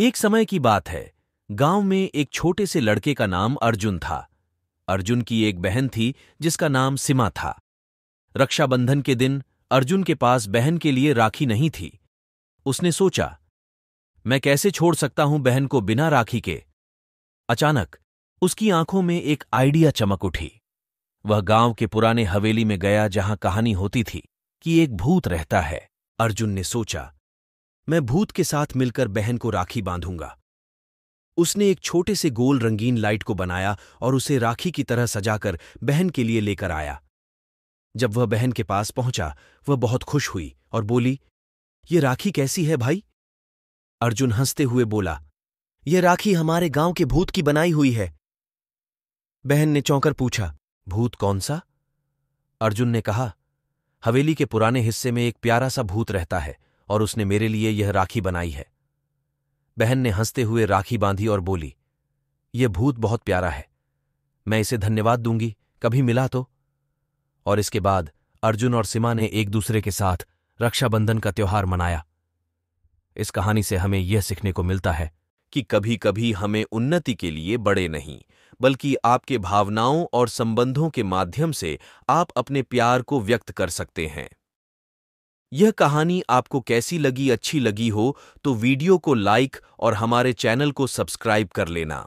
एक समय की बात है गांव में एक छोटे से लड़के का नाम अर्जुन था अर्जुन की एक बहन थी जिसका नाम सिमा था रक्षाबंधन के दिन अर्जुन के पास बहन के लिए राखी नहीं थी उसने सोचा मैं कैसे छोड़ सकता हूं बहन को बिना राखी के अचानक उसकी आंखों में एक आइडिया चमक उठी वह गांव के पुराने हवेली में गया जहां कहानी होती थी कि एक भूत रहता है अर्जुन ने सोचा मैं भूत के साथ मिलकर बहन को राखी बांधूंगा उसने एक छोटे से गोल रंगीन लाइट को बनाया और उसे राखी की तरह सजाकर बहन के लिए लेकर आया जब वह बहन के पास पहुंचा वह बहुत खुश हुई और बोली ये राखी कैसी है भाई अर्जुन हंसते हुए बोला यह राखी हमारे गांव के भूत की बनाई हुई है बहन ने चौंकर पूछा भूत कौन सा अर्जुन ने कहा हवेली के पुराने हिस्से में एक प्यारा सा भूत रहता है और उसने मेरे लिए यह राखी बनाई है बहन ने हंसते हुए राखी बांधी और बोली यह भूत बहुत प्यारा है मैं इसे धन्यवाद दूंगी कभी मिला तो और इसके बाद अर्जुन और सिमा ने एक दूसरे के साथ रक्षाबंधन का त्यौहार मनाया इस कहानी से हमें यह सीखने को मिलता है कि कभी कभी हमें उन्नति के लिए बड़े नहीं बल्कि आपके भावनाओं और संबंधों के माध्यम से आप अपने प्यार को व्यक्त कर सकते हैं यह कहानी आपको कैसी लगी अच्छी लगी हो तो वीडियो को लाइक और हमारे चैनल को सब्सक्राइब कर लेना